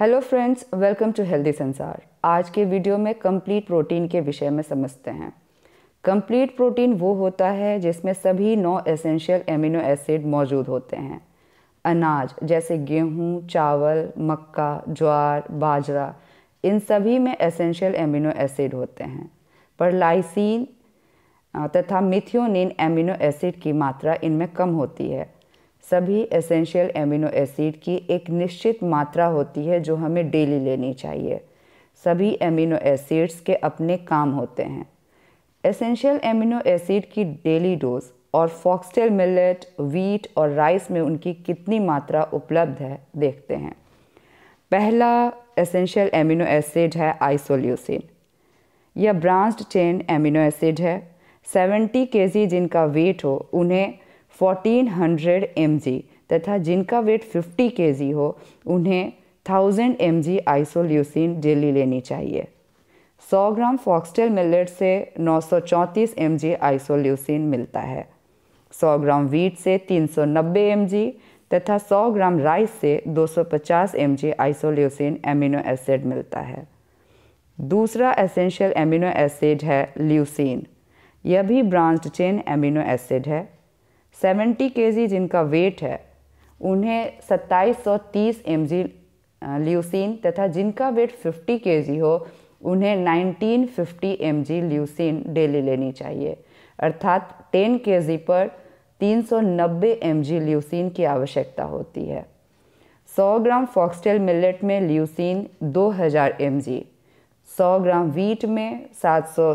Hello friends welcome to healthy Sansar आज के video में कंप्लीट प्रोटीन के विषय में समझते हैं कंप्लीट प्रोटीन वो होता है जिसमें सभी नौ एसेंशियल एमिनो एसिड मौजूद होते हैं अनाज जैसे गेहूं, चावल मक्का ज्वार बाजरा इन सभी में एसेंशियल एमिनो एसिड होते हैं पर लाइसिन तथा मिथियोनिन एमिनो एसिड की मात्रा इनमें कम होती है सभी एसेंशियल एमिनो एसिड की एक निश्चित मात्रा होती है जो हमें डेली लेनी चाहिए सभी एमिनो एसिड्स के अपने काम होते हैं एसेंशियल एमिनो एसिड की डेली डोज और फॉक्सटेल मिलेट वीट और राइस में उनकी कितनी मात्रा उपलब्ध है देखते हैं पहला एसेंशियल एमिनो एसिड है आइसोल्यूसिन यह ब्रांच्ड चेन एमिनो एसिड है 70 केजी जिनका वेट हो उन्हें 1400 mg तथा जिनका वेट 50 kg हो उन्हें 1000 mg आइसोल्यूसिन डेली लेनी चाहिए 100 ग्राम फॉक्सटेल मिलेट से 934 mg आइसोल्यूसिन मिलता है 100 ग्राम वीट से 390 mg तथा 100 ग्राम राइस से 250 mg आइसोल्यूसिन एमिनो एसिड मिलता है दूसरा एसेंशियल एमिनो एसिड है ल्यूसिन यह भी ब्रांच चेन एमिनो एसिड है सेवेंटी के जिनका वेट है उन्हें 2730 mg ल्यूसिन तथा जिनका वेट 50 के हो उन्हें 1950 mg ल्यूसिन डेली लेनी चाहिए अर्थात 10 के पर 390 mg ल्यूसिन की आवश्यकता होती है 100 ग्राम फॉक्सटेल मिलेट में ल्यूसिन 2000 mg 100 ग्राम वीट में सात सौ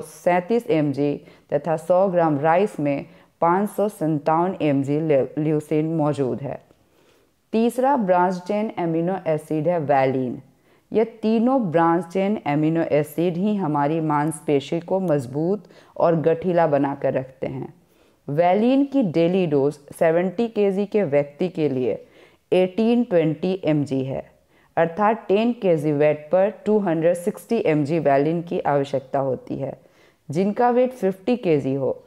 तथा 100 ग्राम राइस में पाँच सौ सन्तावन एम जी ल्यूसिन मौजूद है तीसरा ब्रांच चेन एमिनो एसिड है वैलिन यह तीनों ब्रांच चेन एमिनो एसिड ही हमारी मांसपेशी को मजबूत और गठीला बनाकर रखते हैं वैलिन की डेली डोज 70 के के व्यक्ति के लिए 1820 एम है अर्थात 10 के जी वेट पर 260 एम वैलिन की आवश्यकता होती है जिनका वेट 50 के हो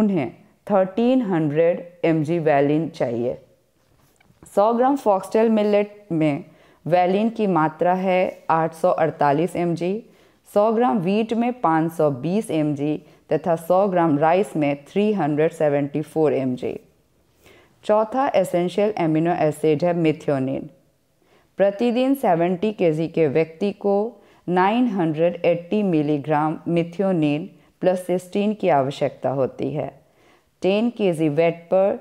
उन्हें 1300 हंड्रेड वैलिन चाहिए 100 ग्राम फॉक्सटेल मिलेट में वैलिन की मात्रा है 848 mg, 100 ग्राम वीट में 520 mg तथा 100 ग्राम राइस में 374 mg। चौथा एसेंशियल एमिनो एसिड है मिथ्योनिन प्रतिदिन 70 के के व्यक्ति को 980 मिलीग्राम मिथ्योनिन प्लस सिस्टीन की आवश्यकता होती है टेन के जी वेट पर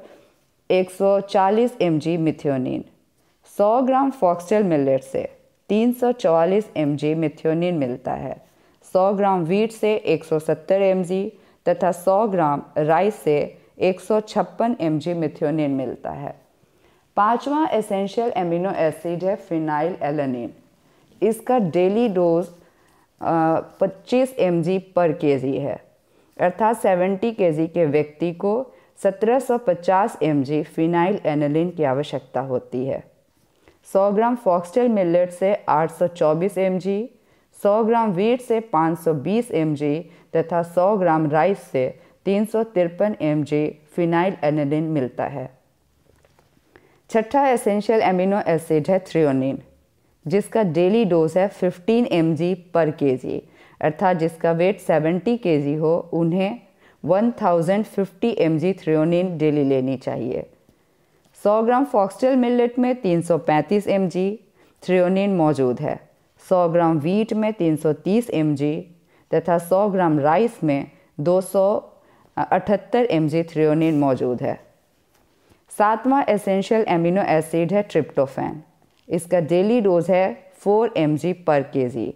140 जी मिथ्योनिन सौ ग्राम फॉक्सटेल मिलेट से 344 जी मिथ्योनिन मिलता है 100 ग्राम वीट से 170 जी तथा 100 ग्राम राइस से 156 जी मिथ्योनिन मिलता है पांचवा एसेंशियल एमिनो एसिड है फिनाइल एलनिन इसका डेली डोज पच्चीस एम पर के है अर्थात 70 केजी के व्यक्ति को 1750 जी फिनाइल एनिलिन की आवश्यकता होती है 100 ग्राम फॉक्सटेल मिलेट से 824 जी 100 ग्राम वीट से 520 जी तथा 100 ग्राम राइस से तीन सौ फिनाइल एनिलिन मिलता है छठा एसेंशियल एमिनो एसिड है थ्रियोनिन जिसका डेली डोज है 15 एम पर के जी अर्थात जिसका वेट 70 के हो उन्हें 1050 thousand fifty m g threonine daily लेनी चाहिए 100 ग्राम फॉक्सटेल मिलेट में 335 एम जी थ्रियोनिन मौजूद है 100 ग्राम वीट में 330 एम जी तथा 100 ग्राम राइस में 278 एम जी थ्रियोनिन मौजूद है सातवां एसेंशियल एमिनो एसिड है ट्रिप्टोफैन इसका डेली डोज है 4 एम जी पर के जी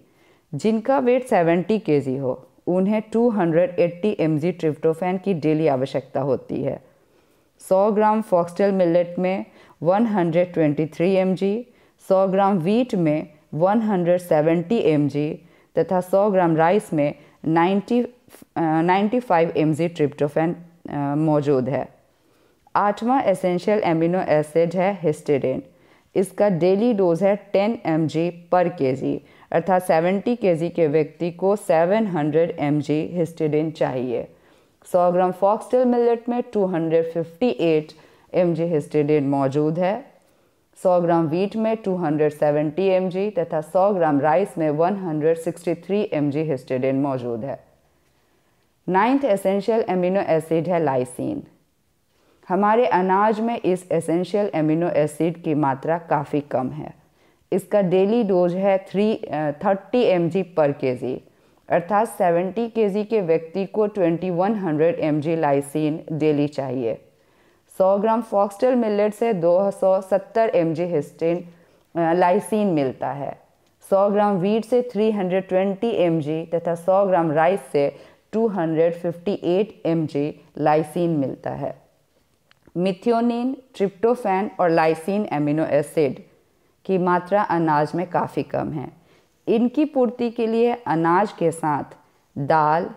जिनका वेट 70 के हो उन्हें 280 हंड्रेड एमजी ट्रिप्टोफैन की डेली आवश्यकता होती है 100 ग्राम फॉक्सटेल मिलेट में 123 हंड्रेड 100 ग्राम वीट में 170 हंड्रेड तथा 100 ग्राम राइस में 90 95 एमजी ट्रिप्टोफैन मौजूद है आठवां एसेंशियल एमिनो एसिड है हिस्टेडेन इसका डेली डोज है 10 एम पर केजी अर्थात 70 के के व्यक्ति को 700 हंड्रेड एम जी चाहिए 100 ग्राम फॉक्सटेल मिलेट में 258 जी हिस्टेडिन मौजूद है 100 ग्राम वीट में 270 जी तथा 100 ग्राम राइस में 163 mg हिस्टिडिन मौजूद है नाइन्थ एसेंशियल एमिनो एसिड है लाइसिन हमारे अनाज में इस एसेंशियल एमिनो एसिड की मात्रा काफ़ी कम है इसका डेली डोज है थ्री थर्टी एम पर के अर्थात सेवेंटी के के व्यक्ति को twenty one hundred m g lysine daily चाहिए सौ ग्राम फॉक्सटेल मिलेट से दो सौ सत्तर एम जी हिस्टिन लाइसिन मिलता है सौ ग्राम वीट से three hundred twenty m g तथा सौ ग्राम राइस से two hundred fifty eight m g lysine मिलता है मिथियोनिन ट्रिप्टोफैन और लाइसिन एमिनो एसिड की मात्रा अनाज में काफ़ी कम है इनकी पूर्ति के लिए अनाज के साथ दाल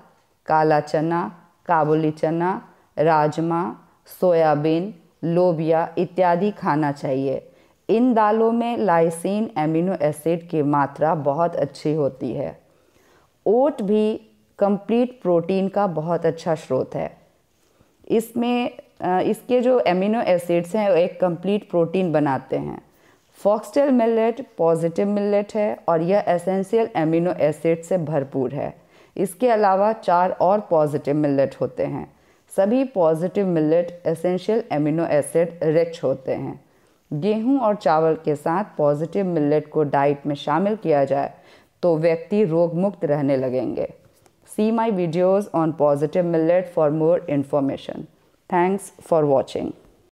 काला चना काबुली चना राजमा सोयाबीन लोबिया इत्यादि खाना चाहिए इन दालों में लाइसिन एमिनो एसिड की मात्रा बहुत अच्छी होती है ओट भी कंप्लीट प्रोटीन का बहुत अच्छा स्रोत है इसमें इसके जो एमिनो एसिड्स हैं वो एक कंप्लीट प्रोटीन बनाते हैं फॉक्सटेल मिलेट पॉजिटिव मिलेट है और यह एसेंशियल एमिनो एसिड से भरपूर है इसके अलावा चार और पॉजिटिव मिलेट होते हैं सभी positive millet essential amino acid rich होते हैं गेहूं और चावल के साथ पॉजिटिव मिलेट को डाइट में शामिल किया जाए तो व्यक्ति रोग मुक्त रहने लगेंगे see my videos on positive millet for more information thanks for watching